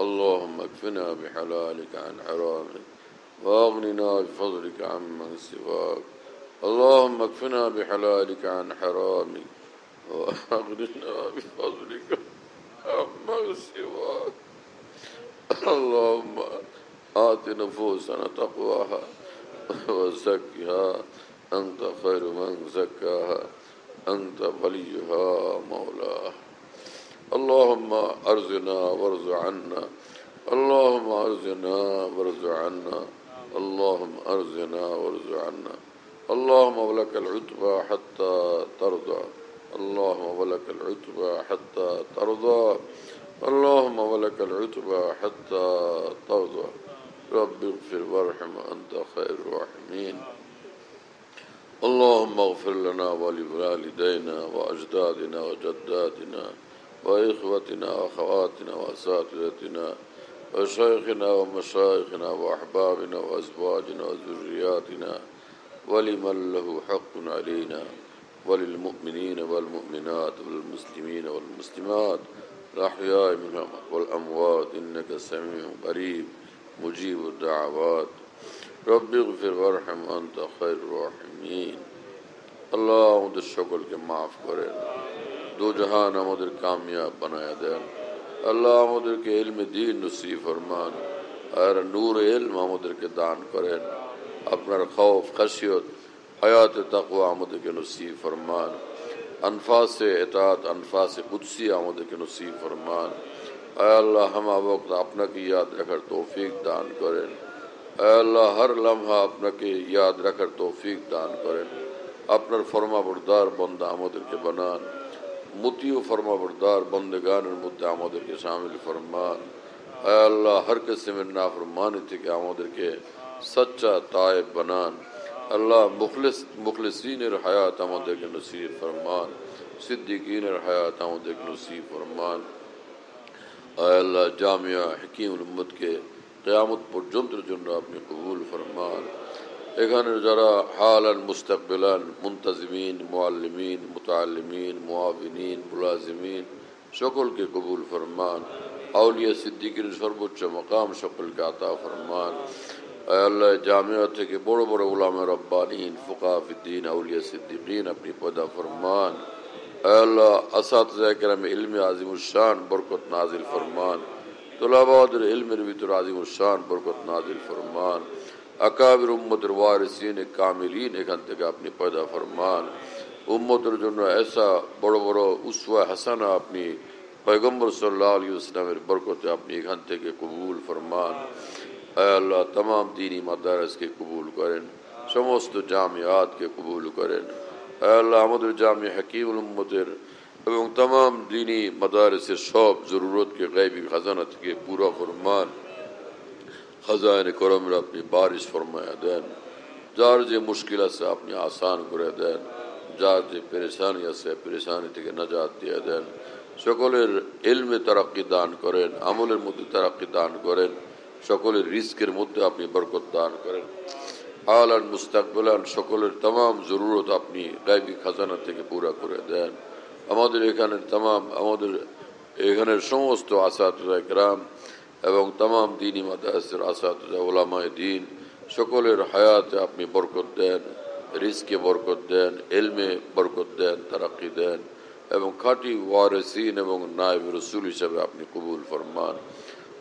اللهم اكفنا بحلالك عن حرامك واغننا بفضلك عمن سواك اللهم اكفنا بحلالك عن حرامك واغننا بفضلك عمن سواك اللهم آت نفوسنا تقواها وزكها أنت خير من زكاها أنت وليها مولاها اللهم أرزنا وارز عنا اللهم أرزنا وارز عنا اللهم أرزنا وارز عنا اللهم ولك العتبى حتى ترضى اللهم ولك العتبى حتى ترضى اللهم ولك العتبى حتى ترضى رب اغفر وارحم أنت خير الراحمين اللهم اغفر لنا ولوالدينا وأجدادنا وجداتنا وإخوتنا وأخواتنا وأساتذتنا وشيخنا ومشايخنا وأحبابنا وأزواجنا وذرياتنا ولمن له حق علينا وللمؤمنين والمؤمنات والمسلمين والمسلمات الأحياء منهم والأموات إنك سميع قريب مجيب الدعوات رب اغفر وارحم أنت خير الراحمين আল্লাহ আমাদের সকলকে মাফ করেন দু জাহান আমাদের কামিয়াব বানায় দেন আল্লাহ আমাদেরকে এলমে দিন নসি ফরমান আর নূর এলম আমাদেরকে দান করেন আপনার খৌফ খাসিয়ত হায়াতে তাকুয়া আমাদেরকে নসি ফরমান আনফাসে से আনফাসে अनफाज আমাদেরকে कुदसी ফরমান के नसीब फरमान আপনাকে ইয়াদ রাখার अपना দান করেন रखकर तोफीक दान আপনাকে ইয়াদ রাখার तोफीक দান করেন আপনার ফরমা ফরমাবরদার বন্দা আমাদেরকে বানান মতি ও ফরমাবরদার বন্দগানের মধ্যে আমাদেরকে সামিল ফরমান আল্লাহ হর কিসমের নাফরমানি থেকে আমাদেরকে সচ্চা তায় বানান اللہ مخلص مخلصین رحیات آمد دیکھ نصیب فرمان صدیقین رحیات آمد دیکھ نصیب فرمان اے اللہ جامعہ حکیم الامت کے قیامت পর্যন্তের জন্য আপনি কবুল ফরমান এখানে যারা হালান মুস্তাকবিলান মুন্তাজিমিন মুআল্লিমিন মুতাআল্লিমিন মুআবিনিন মুলাজিমিন সকলকে কবুল ফরমান আউলিয়া সিদ্দিকীর সর্বোচ্চ মকাম সকলকে عطا ফরমান اے اللہ تھے کہ بڑے بڑے علام ربانین فقاف الدین اولیاء صدیقین اپنی پیدا فرمان اے اللہ اساتذہ کرم علم عظیم الشان برکت نازل فرمان علم روی البۃ عظیم الشان برکت نازل فرمان اکابر امت الوارسین کاملین ایک ہن اپنی پیدا فرمان امت الجن ایسا بڑو بڑو اسوہ حسنہ اپنی پیغمبر صلی اللہ علیہ وسلم برکت اپنی ایک انتے تک قبول فرمان আল্লাহ তমাম দিনই মাদারসকে কবুল করেন সমস্ত জামিয়াতকে কবুল করেন আল্লাহ আমাদের জামি হাকিম উম্মতের এবং তমাম দিনই মাদারসের সব জরুরতকে গাইবি খাজানা থেকে পুরো ফরমান খাজান করমের আপনি বারিশ ফরমায়া দেন যার যে মুশকিল আছে আপনি আসান করে দেন যার যে পরেশানি আছে পরেশানি থেকে নাজাত দিয়ে দেন সকলের এলমে তারাক্কি দান করেন আমলের মধ্যে তারাক্কি দান করেন সকলের রিস্কের মধ্যে আপনি বরকত দান করেন আলান মুস্তাকবেলান সকলের তাম জরুরত আপনি গাইবি খাজানা থেকে পুরা করে দেন আমাদের এখানে তাম আমাদের এখানের সমস্ত আসাদুজা গ্রাম এবং তাম দিনী মাদাসের আসাদুজা ওলামায় দিন সকলের হায়াতে আপনি বরকত দেন রিস্কে বরকত দেন এলমে বরকত দেন তারাকি দেন এবং খাঁটি ওয়ারেসিন এবং নায়ব রসুল হিসাবে আপনি কবুল ফরমান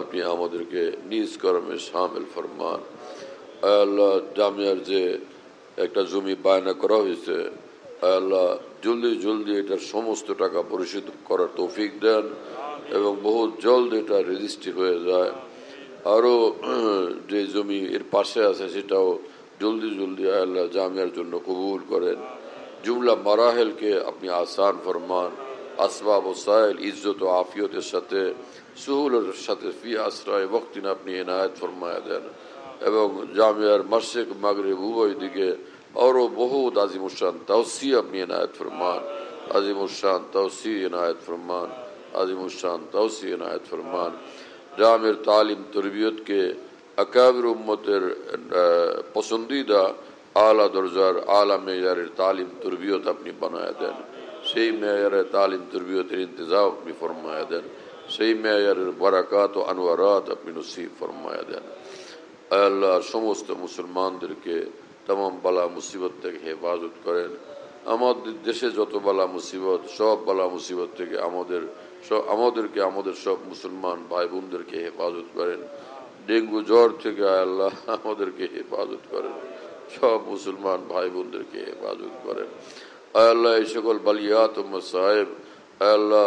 আপনি আমাদেরকে নিজ কর্মে সামিল ফরমান আল্লাহ জামিয়ার যে একটা জমি বায়না করা হয়েছে আল্লাহ জলদি জলদি এটার সমস্ত টাকা পরিশোধ করার তৌফিক দেন এবং বহু জলদি এটা রেজিস্ট্রি হয়ে যায় আরও যে জমি এর পাশে আছে সেটাও জলদি জলদি আল্লাহ জামিয়ার জন্য কবুল করেন জুমলা মারাহেলকে আপনি আসান ফরমান আসবাব ও সাহেল ইজ্জত ও আফিয়তের সাথে সুহুলের সাথে ফি আশ্রয় বক্তিন আপনি এনায়ত ফরমায় দেন এবং জামিয়ার মার্শেক মাগরিব উভয় দিকে আরও বহু আজিম উসান তাওসি আপনি এনায়ত ফরমান আজিম উসান তাওসি এনায়ত ফরমান আজিম উসান তাওসি এনায়ত ফরমান জামের তালিম তরবিয়তকে আকাবির উম্মতের পছন্দিদা আলা দরজার আলা মেয়ারের তালিম তরবিয়ত আপনি বানায় দেন সেই মেয়ারের তালিম তরবিয়তের ইন্তজাম আপনি ফরমায় দেন সেই মেয়ারের বারাকাত ও আনোয়ারাত আপনি নসিব ফরমায়া দেন আল্লাহ সমস্ত মুসলমানদেরকে তাম বালা মুসিবত থেকে হেফাজত করেন আমাদের দেশে যত বালা মুসিবত সব বালা মুসিবত থেকে আমাদের সব আমাদেরকে আমাদের সব মুসলমান ভাই বোনদেরকে হেফাজত করেন ডেঙ্গু জ্বর থেকে আল্লাহ আমাদেরকে হেফাজত করেন সব মুসলমান ভাই বোনদেরকে হেফাজত করেন আল্লাহ এই সকল বালিয়াত সাহেব আল্লাহ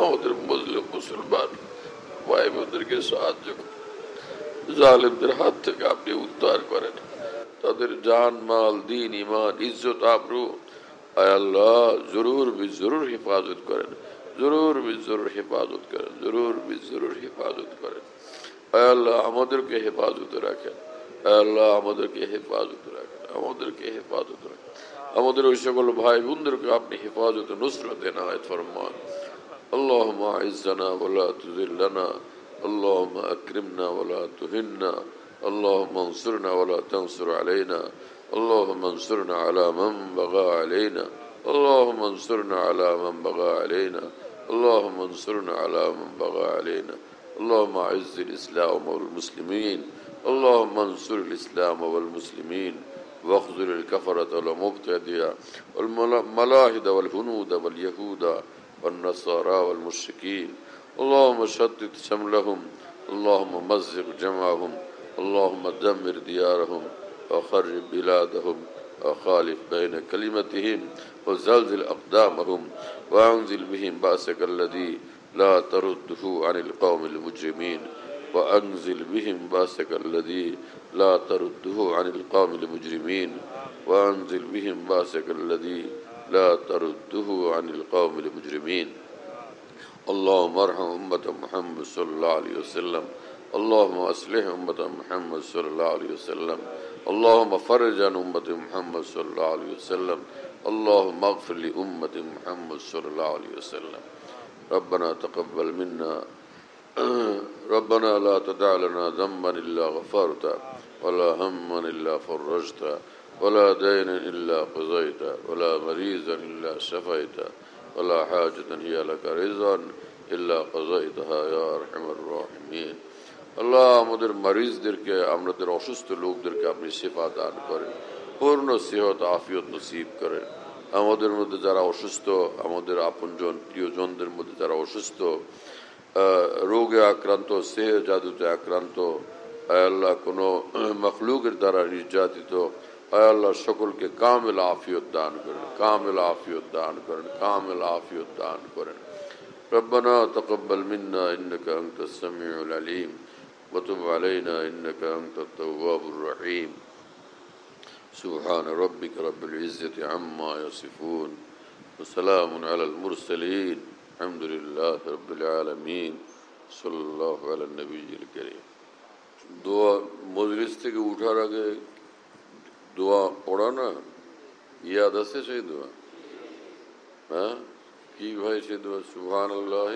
আমাদের মুসলিম মুসলমান ভাই বোনদেরকে সাহায্য জালেমদের হাত থেকে আপনি উদ্ধার করেন তাদের জান মাল দিন ইমান ইজ্জত জরুর বি জরুর হেফাজত করেন জরুর বি জরুর হেফাজত করেন জরুর বি জরুর হেফাজত করেন আমাদেরকে হেফাজত রাখেন আল্লাহ আমাদেরকে হেফাজত রাখেন আমাদেরকে হেফাজত রাখেন আমাদের ওই সকল ভাই বোনদেরকে আপনি হেফাজতে নুসরাতে নায়ত ফরমান اللهم اعزنا ولا تذلنا اللهم اكرمنا ولا تهنا اللهم انصرنا ولا تنصر علينا اللهم انصرنا على من بغى علينا اللهم انصرنا على من بغى علينا اللهم انصرنا على من بغى علينا اللهم اعز الاسلام والمسلمين اللهم انصر الاسلام والمسلمين واخذل الكفرة المبتدئة والملاهد والهنود واليهود والنصارى والمشركين اللهم شتت شملهم اللهم مزق جمعهم اللهم دمر ديارهم وخرب بلادهم وخالف بين كلمتهم وزلزل أقدامهم وأنزل بهم بأسك الذي لا ترده عن القوم المجرمين وأنزل بهم بأسك الذي لا ترده عن القوم المجرمين وأنزل بهم باسك الذي لا ترده عن القوم المجرمين اللهم ارحم أمة محمد صلى الله عليه وسلم اللهم أصلح أمة محمد صلى الله عليه وسلم اللهم فرج عن أمة محمد صلى الله عليه وسلم اللهم اغفر لأمة محمد صلى الله عليه وسلم ربنا تقبل منا ربنا لا تدع لنا ذنبا إلا غفرته ولا هما إلا فرجته ولا دينا إلا قضيته ولا مريضا إلا شفيته ولا حاجة هي لك رزا إلا قضيتها يا أرحم الراحمين আল্লাহ আমাদের মরিজদেরকে আমাদের অসুস্থ লোকদেরকে আপনি সেফা দান করেন পূর্ণ সেহত আফিয়ত নসিব করেন আমাদের মধ্যে যারা অসুস্থ আমাদের আপনজন প্রিয়জনদের মধ্যে যারা অসুস্থ روغ آکرانتو صحت جادوتے آکرانتو اے اللہ کنو مخلوق اردارہ رجاتی تو اللہ شکل کے کام العافی الدان کرن کامل عافی الدان کرن کامل عافی الدان کرن رب نا تقب المن النگ سمی العلیم غطب علینہ ان کا حنق طوب سبحان ربك رب العزت عما يصفون وسلام على المرسلين الحمد لله رب العالمين صلى الله على النبي الكريم দোয়া মজলিস থেকে উঠার আগে দোয়া পড়া না ইয়াদ আছে সেই দোয়া হ্যাঁ কি ভাই সেই দোয়া সুহান আল্লাহ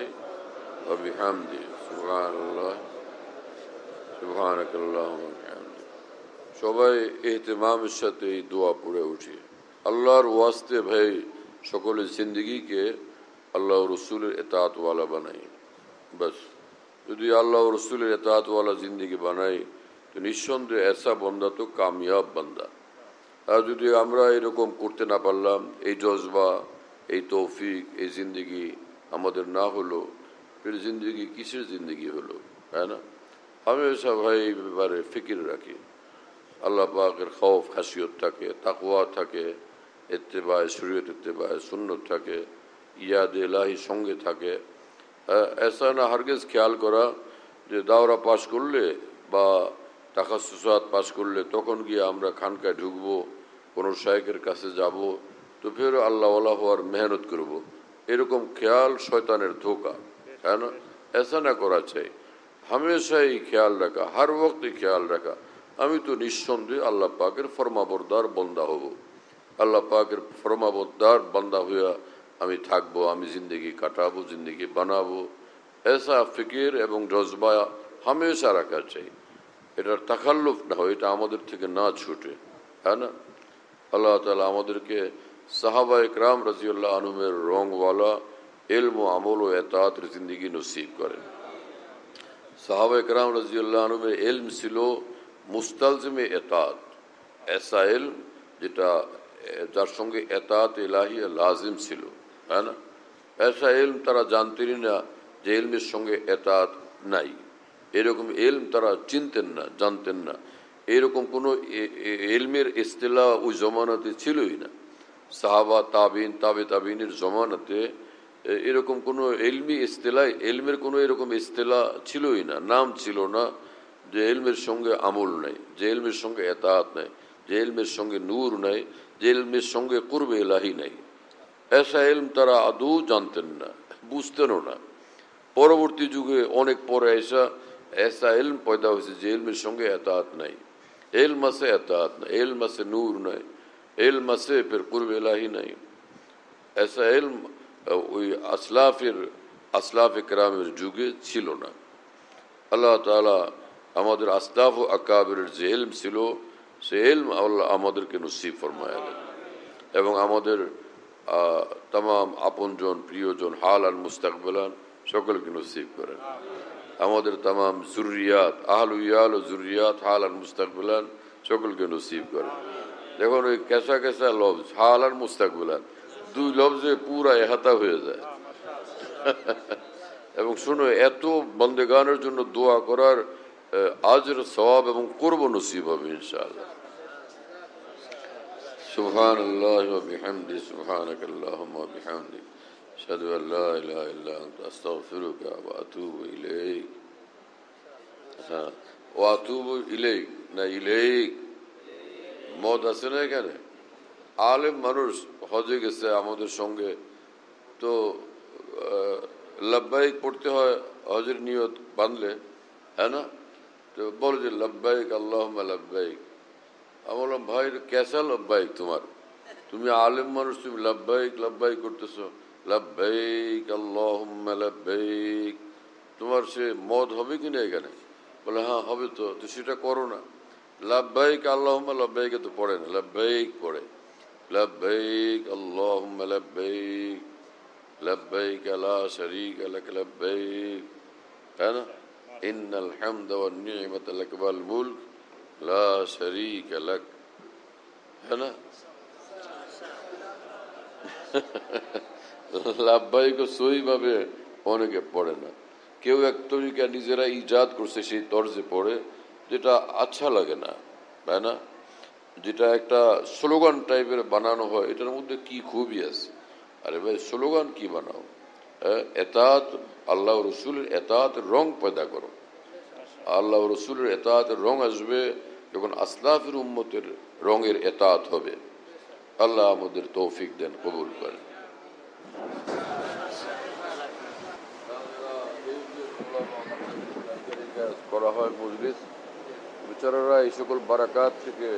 অবিহামদি সুহান আল্লাহ সুহান আল্লাহ সবাই এহতেমামের সাথে এই দোয়া পড়ে উঠি আল্লাহর ওয়াস্তে ভাই সকলের জিন্দগিকে আল্লাহ রসুলের এতাতওয়ালা বানাই বাস যদি আল্লাহ রসুলের এতাতওয়ালা জিন্দিগি বানাই তো নিঃসন্দেহে এসা বন্দা তো কামিয়াব বান্দা আর যদি আমরা এরকম করতে না পারলাম এই জজবা এই তৌফিক এই জিন্দিগি আমাদের না হলো এর জিন্দিগি কিসের জিন্দিগি হলো তাই না আমি ভাই এই ব্যাপারে ফিকির রাখি আল্লাহ পাকের খৌফ খাসিয়ত থাকে তাকুয়া থাকে এর্তেবায় শরীয়ত এর্তেবায় সুন্নত থাকে ইয়াদ এলাহি সঙ্গে থাকে এসা না হারগেজ খেয়াল করা যে দাওরা পাশ করলে বা টাকা সুসাদ পাশ করলে তখন গিয়ে আমরা খানকায় ঢুকব কোনো শায়কের কাছে যাব তো ফের আল্লাহ হওয়ার মেহনত করব। এরকম খেয়াল শয়তানের ধোকা হ্যাঁ না এসা না করা চাই হামেশাই খেয়াল রাখা হার ওক্তই খেয়াল রাখা আমি তো নিঃসন্দেহে আল্লাহ পাকের ফরমাবরদার বন্দা হব আল্লাহ পাকের ফরমাবরদার বন্দা হইয়া আমি থাকবো আমি জিন্দগি কাটাবো জিন্দগি বানাবো এসা ফিকির এবং জজবা হামেশা রাখা চাই এটার তাকাল্লুফ না হয় এটা আমাদের থেকে না ছুটে হ্যাঁ না আল্লাহ তালা আমাদেরকে সাহাবা ইকরাম রাজিউল্লাহ আনুমের রংওয়ালা এলম আমল ও এতাতের জিন্দগি নসিব করেন সাহাবা ইকরাম রাজিউল্লাহ আনুমের এলম ছিল মুস্তালজিমে এতাত এসা এলম যেটা যার সঙ্গে এতাত এলাহিয়া লাজিম ছিল হ্যাঁ ना ऐसा এলম তারা জানতেনই না যে এলমের সঙ্গে এতাত নাই এরকম এলম তারা চিনতেন না জানতেন না এরকম কোনো এলমের ইস্তেলা ওই জমানাতে ছিলই না সাহাবা তাবিন তাবে তাবিনের জমানাতে এরকম কোনো এলমি ইস্তেলা এলমের কোনো এরকম ইস্তেলা ছিলই না নাম ছিল না যে এলমের সঙ্গে আমল নাই যে এলমের সঙ্গে এতাহাত নাই যে এলমের সঙ্গে নূর নাই যে এলমের সঙ্গে কুরবে এলাহি নেই এসা এলম তারা আদৌ জানতেন না বুঝতেনও না পরবর্তী যুগে অনেক পরে এসা এসা এলম পয়দা হয়েছে যে এলমের সঙ্গে এতাহাত নাই এলম আছে এতাহাত নাই এলম আছে নূর নাই এলম আছে ফের কুরব এলাহি নাই এসা এলম ওই আসলাফের আসলাফ একরামের যুগে ছিল না আল্লাহ তালা আমাদের আসলাফ ও আকাবের যে এলম ছিল সে এলম আল্লাহ আমাদেরকে নসিব ফরমায় এবং আমাদের তমাম আপনজন প্রিয়জন হাল আর মুস্তাকবেলান সকলকে নসিব করেন আমাদের তমাম জুরিয়াত আহল ইয়াল ও জুরিয়াত হাল আর মুস্তাকবেলান সকলকে নসিব করেন দেখুন ওই কেঁচা ক্যাঁচা লফজ হাল আর মুস্তাকবেলান দুই লফজে পুরা এহাতা হয়ে যায় এবং শুনো এত বন্দেগানের জন্য দোয়া করার আজর সবাব এবং করব নসিব হবে ইনশাআল্লাহ سبحان اللہ اللہ و و و و بحمد بحمد سبحانک اللہم الہ الا انت استغفرک اتوب اتوب الیک اچھا، الیک الیک مد آسے آل مانس ہزر شنگے تو لباہ پڑتے بند لے ہے আমি বললাম ভাই ক্যাসা লাভবাহিক তোমার তুমি আলেম মানুষ তুমি লাভবাহিক লাভবাহিক করতেছ লাভবাহিক আল্লাহ লাভবাহিক তোমার সে মদ হবে কি না এখানে বলে হ্যাঁ হবে তো তো সেটা করো না লাভবাহিক আল্লাহ লাভবাহিকে তো পড়ে না লাভবাহিক পড়ে লাভবাহিক আল্লাহ লাভবাহিক লাভবাহিক আল্লাহ শরিক আল্লাহ লাভবাহিক হ্যাঁ না ইন্নাল হামদ ওয়ান নিয়মত আল্লাহ মুলক ला शरीक लक है লাভবাহিক সহিভাবে অনেকে পড়ে না কেউ এক তরিকা নিজেরা ইজাদ করছে সেই তর্জে পড়ে যেটা আচ্ছা লাগে না তাই না যেটা একটা স্লোগান টাইপের বানানো হয় এটার মধ্যে কি খুবই আছে আরে ভাই স্লোগান কি বানাও হ্যাঁ, এতাত আল্লাহ রসুলের এতাত রং পয়দা করো আল্লাহ রসুলের এতাহাতের রং আসবে যখন আসলাফের উম্মতের রঙের এতাত হবে আল্লাহ আমাদের তৌফিক দেন কবুল করেন করা হয় মজলিস বিচারারা এই সকল বারাকাত থেকে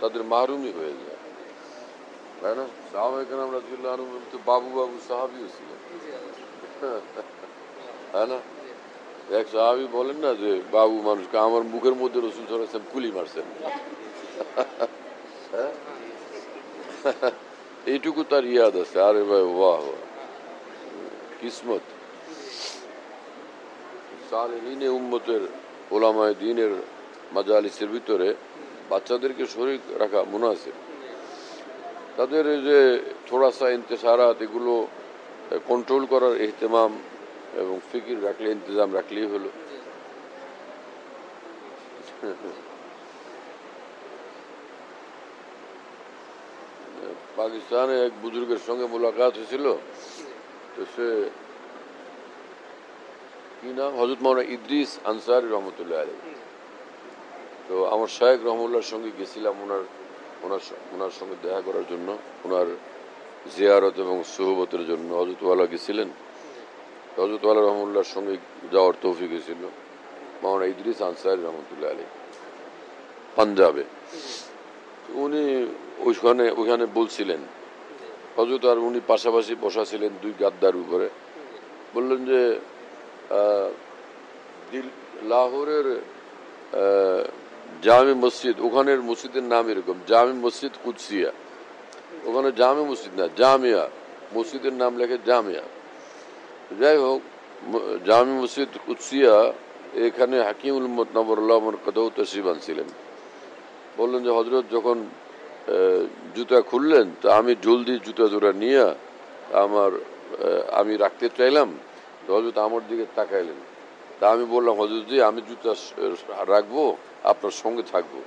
তাদের মাহরুমি হয়ে যায় তাই না সাহাবাহিকান আমরা বাবু বাবু সাহাবিও ছিলেন তাই না এক সাহাবি বলেন না যে বাবু মানুষকে আমার মুখের মধ্যে রসুন ছড়াচ্ছেন কুলি মারছেন হ্যাঁ? এইটুকু তার ইয়াদ আছে আরে ভাই বাহ কিসমত সালহীনে উম্মতের ওলামায় দিনের মাজালিসের ভিতরে বাচ্চাদেরকে শরীর রাখা মনে আছে তাদের যে থোড়াসা ইন্তেসারাত এগুলো কন্ট্রোল করার এহতেমাম এবং ফিকির রাখলে ইন্তজাম রাখলেই হলো পাকিস্তানে এক বুজুর্গের সঙ্গে মোলাকাত হয়েছিল তো সে কি নাম হজরত মৌলানা ইদ্রিস আনসার রহমতুল্লাহ আলী তো আমার শাহেক রহমুল্লার সঙ্গে গেছিলাম ওনার ওনার ওনার সঙ্গে দেখা করার জন্য ওনার জিয়ারত এবং সুহবতের জন্য হজরতওয়ালা গেছিলেন হজরত রহমুল্লার সঙ্গে যাওয়ার তৌফিক হয়েছিল মাওনা ইদরিস আনসারি রহমতুল্লাহ আলী পাঞ্জাবে উনি ওইখানে ওইখানে বলছিলেন হজরত আর উনি পাশাপাশি বসা ছিলেন দুই গাদ্দার উপরে বললেন যে দিল লাহোরের জামি মসজিদ ওখানের মসজিদের নাম এরকম জামি মসজিদ কুদসিয়া ওখানে জামি মসজিদ না জামিয়া মসজিদের নাম লেখে জামিয়া যাই হোক জামি মসজিদ কুৎসিয়া এখানে হাকিম উলমত নবরুল্লাহ কদৌ তসিবান ছিলেন বললেন যে হজরত যখন জুতা খুললেন তা আমি জলদি জুতা জোড়া নিয়ে আমার আমি রাখতে চাইলাম তো হজরত আমার দিকে তাকাইলেন তা আমি বললাম হজরত জি আমি জুতা রাখবো আপনার সঙ্গে থাকবো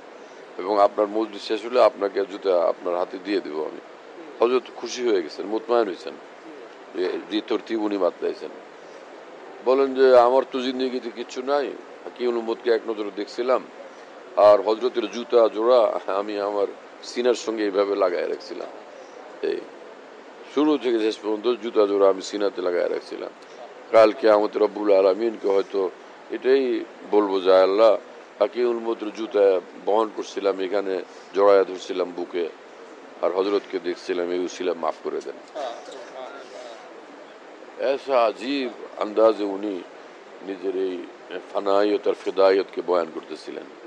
এবং আপনার মজুরি শেষ হলে আপনাকে জুতা আপনার হাতে দিয়ে দেবো আমি হজরত খুশি হয়ে গেছেন মোতমায়ন হয়েছেন যে তরতিব মাত দিয়েছেন বলেন যে আমার তো জিন্দগিতে কিচ্ছু নাই কি অনুমোদকে এক নজরে দেখছিলাম আর হজরতের জুতা জোড়া আমি আমার সিনার সঙ্গে এইভাবে লাগাই রাখছিলাম এই শুরু থেকে শেষ পর্যন্ত জুতা জোড়া আমি সিনাতে লাগাই রাখছিলাম কালকে আমাদের রব্বুল আলমিনকে হয়তো এটাই বলবো যে আল্লাহ আকি উন্মদ্র জুতা বহন করছিলাম এখানে জড়ায়া ধরছিলাম বুকে আর হজরতকে দেখছিলাম এই উসিলাম মাফ করে দেন হ্যাঁ। ایسا عجیب انداز انہیں نجری فنائیت اور فدائیت کے بیان کرتے سلین